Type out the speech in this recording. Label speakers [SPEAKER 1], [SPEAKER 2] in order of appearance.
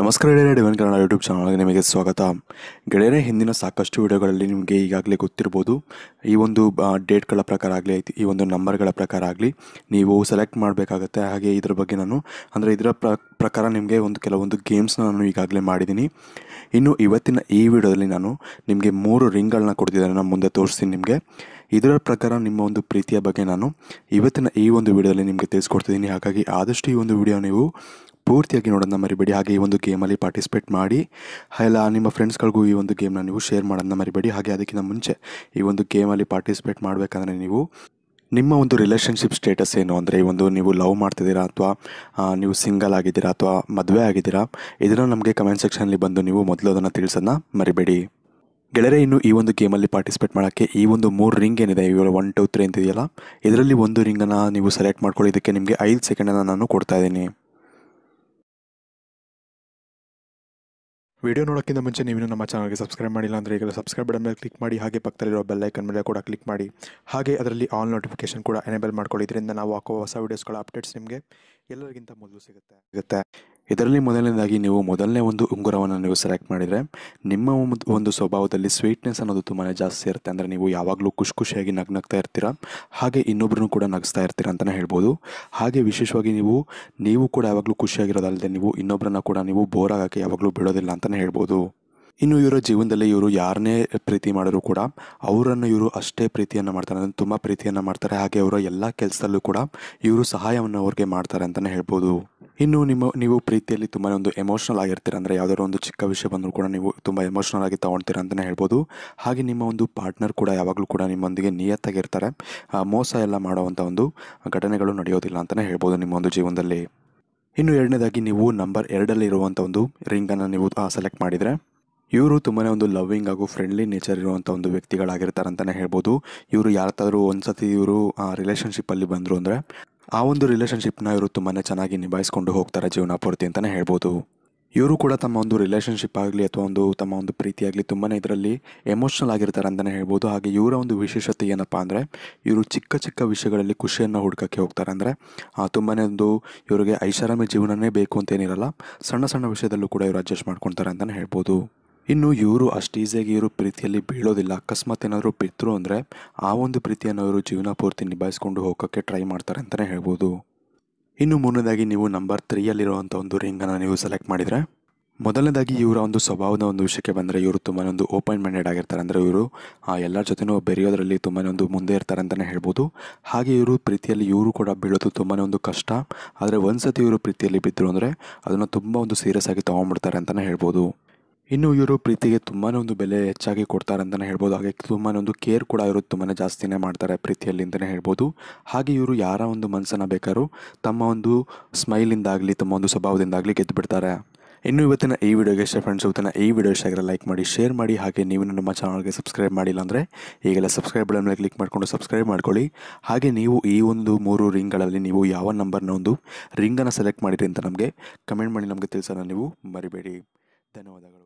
[SPEAKER 1] ನಮಸ್ಕಾರ ಗೆಳೆಯರೇ ಡಿವನ್ ಕನ್ನಡ ಯೂಟ್ಯೂಬ್ ಚಾನಲ್ಗೆ ನಿಮಗೆ ಸ್ವಾಗತ ಗೆಳೆಯರೆ ಹಿಂದಿನ ಸಾಕಷ್ಟು ವಿಡಿಯೋಗಳಲ್ಲಿ ನಿಮಗೆ ಈಗಾಗಲೇ ಗೊತ್ತಿರ್ಬೋದು ಈ ಒಂದು ಡೇಟ್ಗಳ ಪ್ರಕಾರ ಆಗಲಿ ಈ ಒಂದು ನಂಬರ್ಗಳ ಪ್ರಕಾರ ಆಗಲಿ ನೀವು ಸೆಲೆಕ್ಟ್ ಮಾಡಬೇಕಾಗತ್ತೆ ಹಾಗೆ ಇದರ ಬಗ್ಗೆ ನಾನು ಅಂದರೆ ಇದರ ಪ್ರಕಾರ ನಿಮಗೆ ಒಂದು ಕೆಲವೊಂದು ಗೇಮ್ಸ್ನ ನಾನು ಈಗಾಗಲೇ ಮಾಡಿದ್ದೀನಿ ಇನ್ನು ಇವತ್ತಿನ ಈ ವಿಡಿಯೋದಲ್ಲಿ ನಾನು ನಿಮಗೆ ಮೂರು ರಿಂಗ್ಗಳನ್ನ ಕೊಡ್ತಿದ್ದೇನೆ ನಾನು ಮುಂದೆ ತೋರಿಸ್ತೀನಿ ನಿಮಗೆ ಇದರ ಪ್ರಕಾರ ನಿಮ್ಮ ಒಂದು ಪ್ರೀತಿಯ ಬಗ್ಗೆ ನಾನು ಇವತ್ತಿನ ಈ ಒಂದು ವಿಡಿಯೋದಲ್ಲಿ ನಿಮಗೆ ತಿಳಿಸ್ಕೊಡ್ತಿದ್ದೀನಿ ಹಾಗಾಗಿ ಆದಷ್ಟು ಈ ಒಂದು ವಿಡಿಯೋ ನೀವು ಪೂರ್ತಿಯಾಗಿ ನೋಡೋದನ್ನ ಮರಿಬೇಡಿ ಹಾಗೆ ಈ ಒಂದು ಗೇಮಲ್ಲಿ ಪಾರ್ಟಿಸಿಪೇಟ್ ಮಾಡಿ ಎಲ್ಲ ನಿಮ್ಮ ಫ್ರೆಂಡ್ಸ್ಗಳಿಗೂ ಈ ಒಂದು ಗೇಮ್ನ ನೀವು ಶೇರ್ ಮಾಡೋದನ್ನ ಮರಿಬೇಡಿ ಹಾಗೆ ಅದಕ್ಕಿಂತ ಮುಂಚೆ ಈ ಒಂದು ಗೇಮಲ್ಲಿ ಪಾರ್ಟಿಸಿಪೇಟ್ ಮಾಡಬೇಕಂದ್ರೆ ನೀವು ನಿಮ್ಮ ಒಂದು ರಿಲೇಷನ್ಶಿಪ್ ಸ್ಟೇಟಸ್ ಏನು ಅಂದರೆ ಈ ಒಂದು ನೀವು ಲವ್ ಮಾಡ್ತಿದ್ದೀರಾ ಅಥವಾ ನೀವು ಸಿಂಗಲ್ ಆಗಿದ್ದೀರಾ ಅಥವಾ ಮದುವೆ ಆಗಿದ್ದೀರಾ ಇದನ್ನು ನಮಗೆ ಕಮೆಂಟ್ ಸೆಕ್ಷನಲ್ಲಿ ಬಂದು ನೀವು ಮೊದಲು ಅದನ್ನು ತಿಳಿಸೋದನ್ನ ಮರಿಬೇಡಿ ಗೆಳೆಯರೆ ಇನ್ನು ಈ ಒಂದು ಗೇಮಲ್ಲಿ ಪಾರ್ಟಿಸಿಪೇಟ್ ಮಾಡೋಕ್ಕೆ ಈ ಒಂದು ಮೂರು ರಿಂಗ್ ಏನಿದೆ ಇವಾಗ ಒನ್ ಟು ತ್ರೀ ಅಂತಿದೆಯಲ್ಲ ಇದರಲ್ಲಿ ಒಂದು ರಿಂಗನ್ನು ನೀವು ಸೆಲೆಕ್ಟ್ ಮಾಡ್ಕೊಳ್ಳಿ ಇದಕ್ಕೆ ನಿಮಗೆ ಐದು ಸೆಕೆಂಡನ್ನು ನಾನು ಕೊಡ್ತಾ ಇದ್ದೀನಿ ವಿಡಿಯೋ ನೋಡೋಕ್ಕಿಂತ ಮುಂಚೆ ನೀವು ನಮ್ಮ ಚಾನಲ್ಗೆ ಸಬ್ಸ್ಕ್ರೈಬ್ ಮಾಡಿಲ್ಲ ಅಂದರೆ ಈಗ ಸಬ್ಸ್ಕ್ರೈಬ್ ಬಟನ್ ಮೇಲೆ ಕ್ಲಿಕ್ ಮಾಡಿ ಹಾಗೆ ಪಕ್ಕದಲ್ಲಿರೋ ಬೆಲ್ಲೈಕನ್ ಮೇಲೆ ಕೂಡ ಕ್ಲಿಕ್ ಮಾಡಿ ಹಾಗೆ ಅದರಲ್ಲಿ ಆಲ್ ನೋಟಿಫಿಕೇಷನ್ ಕೂಡ ಎನೇಬಲ್ ಮಾಡ್ಕೊಳ್ಳಿ ಇದರಿಂದ ನಾವು ಹಾಕೋ ಹೊಸ ವೀಡಿಯೋಸ್ಗಳ ಅಪ್ಡೇಟ್ಸ್ ನಿಮಗೆ ಎಲ್ಲರಿಗಿಂತ ಮೊದಲು ಸಿಗುತ್ತೆ ಸಿಗುತ್ತೆ ಇದರಲ್ಲಿ ಮೊದಲನೇದಾಗಿ ನೀವು ಮೊದಲನೇ ಒಂದು ಉಂಗುರವನ್ನು ನೀವು ಸೆಲೆಕ್ಟ್ ಮಾಡಿದರೆ ನಿಮ್ಮ ಒಂದು ಸ್ವಭಾವದಲ್ಲಿ ಸ್ವೀಟ್ನೆಸ್ ಅನ್ನೋದು ತುಂಬಾ ಜಾಸ್ತಿ ಇರುತ್ತೆ ಅಂದರೆ ನೀವು ಯಾವಾಗಲೂ ಖುಷಿ ಖುಷಿಯಾಗಿ ನಗ್ನಗ್ತಾ ಇರ್ತೀರ ಹಾಗೆ ಇನ್ನೊಬ್ರು ಕೂಡ ನಗಿಸ್ತಾ ಇರ್ತೀರ ಅಂತಲೇ ಹೇಳ್ಬೋದು ಹಾಗೆ ವಿಶೇಷವಾಗಿ ನೀವು ನೀವು ಕೂಡ ಯಾವಾಗಲೂ ಖುಷಿಯಾಗಿರೋದಲ್ಲದೆ ನೀವು ಇನ್ನೊಬ್ಬರನ್ನ ಕೂಡ ನೀವು ಬೋರ್ ಆಗೋಕ್ಕೆ ಯಾವಾಗಲೂ ಬಿಡೋದಿಲ್ಲ ಅಂತಲೇ ಹೇಳ್ಬೋದು ಇನ್ನು ಇವರ ಜೀವನದಲ್ಲಿ ಇವರು ಯಾರನ್ನೇ ಪ್ರೀತಿ ಮಾಡಿದರೂ ಕೂಡ ಅವರನ್ನು ಇವರು ಅಷ್ಟೇ ಪ್ರೀತಿಯನ್ನು ಮಾಡ್ತಾರೆ ಅಂದರೆ ತುಂಬ ಪ್ರೀತಿಯನ್ನು ಮಾಡ್ತಾರೆ ಹಾಗೆ ಅವರ ಎಲ್ಲ ಕೆಲಸದಲ್ಲೂ ಕೂಡ ಇವರು ಸಹಾಯವನ್ನು ಅವ್ರಿಗೆ ಮಾಡ್ತಾರೆ ಅಂತಲೇ ಹೇಳ್ಬೋದು ಇನ್ನು ನಿಮ್ಮ ನೀವು ಪ್ರೀತಿಯಲ್ಲಿ ತುಂಬ ಒಂದು ಎಮೋಷ್ನಲ್ ಆಗಿರ್ತೀರ ಅಂದರೆ ಯಾವುದಾದ್ರು ಒಂದು ಚಿಕ್ಕ ವಿಷಯ ಬಂದರೂ ಕೂಡ ನೀವು ತುಂಬ ಎಮೋಷ್ನಲ್ ಆಗಿ ತೊಗೊಳ್ತೀರ ಅಂತಲೇ ಹೇಳ್ಬೋದು ಹಾಗೆ ನಿಮ್ಮ ಒಂದು ಪಾರ್ಟ್ನರ್ ಕೂಡ ಯಾವಾಗಲೂ ಕೂಡ ನಿಮ್ಮೊಂದಿಗೆ ನಿಯತ್ತಾಗಿರ್ತಾರೆ ಮೋಸ ಎಲ್ಲ ಮಾಡುವಂಥ ಒಂದು ಘಟನೆಗಳು ನಡೆಯೋದಿಲ್ಲ ಅಂತಲೇ ಹೇಳ್ಬೋದು ನಿಮ್ಮ ಒಂದು ಜೀವನದಲ್ಲಿ ಇನ್ನು ಎರಡನೇದಾಗಿ ನೀವು ನಂಬರ್ ಎರಡಲ್ಲಿ ಇರುವಂಥ ಒಂದು ರಿಂಗನ್ನು ನೀವು ಸೆಲೆಕ್ಟ್ ಮಾಡಿದರೆ ಇವರು ತುಂಬಾ ಒಂದು ಲವ್ವಿಂಗ್ ಹಾಗೂ ಫ್ರೆಂಡ್ಲಿ ನೇಚರ್ ಇರುವಂಥ ಒಂದು ವ್ಯಕ್ತಿಗಳಾಗಿರ್ತಾರೆ ಅಂತಲೇ ಹೇಳ್ಬೋದು ಇವರು ಯಾರತ್ತಾದ್ರೂ ಒಂದು ಸತಿ ಇವರು ರಿಲೇಷನ್ಶಿಪ್ಪಲ್ಲಿ ಬಂದರು ಅಂದರೆ ಆ ಒಂದು ರಿಲೇಷನ್ಶಿಪ್ನ ಇವರು ತುಂಬಾ ಚೆನ್ನಾಗಿ ನಿಭಾಯಿಸ್ಕೊಂಡು ಹೋಗ್ತಾರೆ ಜೀವನ ಪೂರ್ತಿ ಅಂತಲೇ ಹೇಳ್ಬೋದು ಇವರು ಕೂಡ ತಮ್ಮ ಒಂದು ರಿಲೇಷನ್ಶಿಪ್ ಆಗಲಿ ಅಥವಾ ಒಂದು ತಮ್ಮ ಒಂದು ಪ್ರೀತಿ ಆಗಲಿ ತುಂಬಾ ಇದರಲ್ಲಿ ಎಮೋಷ್ನಲ್ ಆಗಿರ್ತಾರೆ ಅಂತಲೇ ಹೇಳ್ಬೋದು ಹಾಗೆ ಇವರ ಒಂದು ವಿಶೇಷತೆ ಏನಪ್ಪ ಅಂದರೆ ಇವರು ಚಿಕ್ಕ ಚಿಕ್ಕ ವಿಷಯಗಳಲ್ಲಿ ಖುಷಿಯನ್ನು ಹುಡುಕಕ್ಕೆ ಹೋಗ್ತಾರೆ ಅಂದರೆ ತುಂಬಾ ಒಂದು ಇವರಿಗೆ ಐಷಾರಾಮಿ ಜೀವನನೇ ಬೇಕು ಅಂತೇನಿರಲ್ಲ ಸಣ್ಣ ಸಣ್ಣ ವಿಷಯದಲ್ಲೂ ಕೂಡ ಇವರು ಅಡ್ಜಸ್ಟ್ ಮಾಡ್ಕೊತಾರೆ ಅಂತಲೇ ಹೇಳ್ಬೋದು ಇನ್ನು ಇವರು ಅಷ್ಟು ಈಸಿಯಾಗಿ ಇವರು ಪ್ರೀತಿಯಲ್ಲಿ ಬೀಳೋದಿಲ್ಲ ಅಕಸ್ಮಾತ್ ಏನಾದರೂ ಬಿತ್ತರು ಅಂದರೆ ಆ ಒಂದು ಪ್ರೀತಿಯನ್ನು ಅವರು ಜೀವನ ಪೂರ್ತಿ ನಿಭಾಯಿಸ್ಕೊಂಡು ಹೋಗೋಕ್ಕೆ ಟ್ರೈ ಮಾಡ್ತಾರೆ ಅಂತಲೇ ಹೇಳ್ಬೋದು ಇನ್ನು ಮೂರನೇದಾಗಿ ನೀವು ನಂಬರ್ ತ್ರೀಯಲ್ಲಿರುವಂಥ ಒಂದು ರಿಂಗನ್ನು ನೀವು ಸೆಲೆಕ್ಟ್ ಮಾಡಿದರೆ ಮೊದಲನೇದಾಗಿ ಇವರ ಒಂದು ಸ್ವಭಾವದ ಒಂದು ವಿಷಯಕ್ಕೆ ಬಂದರೆ ಇವರು ತುಂಬಾ ಒಂದು ಓಪನ್ ಮೈಂಡೆಡ್ ಆಗಿರ್ತಾರೆ ಅಂದರೆ ಇವರು ಆ ಎಲ್ಲರ ಜೊತೆನೂ ಬೆರೆಯೋದರಲ್ಲಿ ತುಂಬಾ ಒಂದು ಮುಂದೆ ಇರ್ತಾರೆ ಅಂತಲೇ ಹೇಳ್ಬೋದು ಹಾಗೆ ಇವರು ಪ್ರೀತಿಯಲ್ಲಿ ಇವರು ಕೂಡ ಬೀಳೋದು ತುಂಬಾ ಒಂದು ಕಷ್ಟ ಆದರೆ ಒಂದು ಸತಿ ಇವರು ಪ್ರೀತಿಯಲ್ಲಿ ಬಿದ್ದರು ಅಂದರೆ ಅದನ್ನು ತುಂಬ ಒಂದು ಸೀರಿಯಸ್ ಆಗಿ ತೊಗೊಂಡ್ಬಿಡ್ತಾರೆ ಅಂತಲೇ ಹೇಳ್ಬೋದು ಇನ್ನು ಇವರು ಪ್ರೀತಿಗೆ ತುಂಬಾ ಒಂದು ಬೆಲೆ ಹೆಚ್ಚಾಗಿ ಕೊಡ್ತಾರೆ ಅಂತಲೇ ಹೇಳ್ಬೋದು ಹಾಗೆ ತುಂಬಾ ಒಂದು ಕೇರ್ ಕೂಡ ಇವರು ತುಂಬಾ ಜಾಸ್ತಿನೇ ಮಾಡ್ತಾರೆ ಪ್ರೀತಿಯಲ್ಲಿ ಅಂತಲೇ ಹೇಳ್ಬೋದು ಹಾಗೆ ಇವರು ಯಾರ ಒಂದು ಮನಸ್ಸನ್ನು ಬೇಕಾದ್ರೂ ತಮ್ಮ ಒಂದು ಸ್ಮೈಲಿಂದಾಗಲಿ ತಮ್ಮ ಒಂದು ಸ್ವಭಾವದಿಂದಾಗಲಿ ಗೆದ್ದು ಬಿಡ್ತಾರೆ ಇನ್ನು ಇವತ್ತಿನ ಈ ವಿಡಿಯೋಗೆ ಇಷ್ಟ ಫ್ರೆಂಡ್ಸ್ ಇವತ್ತಿನ ಈ ವಿಡಿಯೋ ಇಷ್ಟ ಲೈಕ್ ಮಾಡಿ ಶೇರ್ ಮಾಡಿ ಹಾಗೆ ನೀವು ನಮ್ಮ ಚಾನಲ್ಗೆ ಸಬ್ಸ್ಕ್ರೈಬ್ ಮಾಡಿಲ್ಲ ಅಂದರೆ ಈಗೆಲ್ಲ ಸಬ್ಸ್ಕ್ರೈಬ್ ಬಟನ್ ಮೇಲೆ ಕ್ಲಿಕ್ ಮಾಡಿಕೊಂಡು ಸಬ್ಸ್ಕ್ರೈಬ್ ಮಾಡ್ಕೊಳ್ಳಿ ಹಾಗೆ ನೀವು ಈ ಒಂದು ಮೂರು ರಿಂಗ್ಗಳಲ್ಲಿ ನೀವು ಯಾವ ನಂಬರ್ನ ಒಂದು ರಿಂಗನ್ನು ಸೆಲೆಕ್ಟ್ ಮಾಡಿರಿ ಅಂತ ನಮಗೆ ಕಮೆಂಟ್ ಮಾಡಿ ನಮಗೆ ತಿಳಿಸೋಣ ನೀವು ಮರಿಬೇಡಿ ಧನ್ಯವಾದಗಳು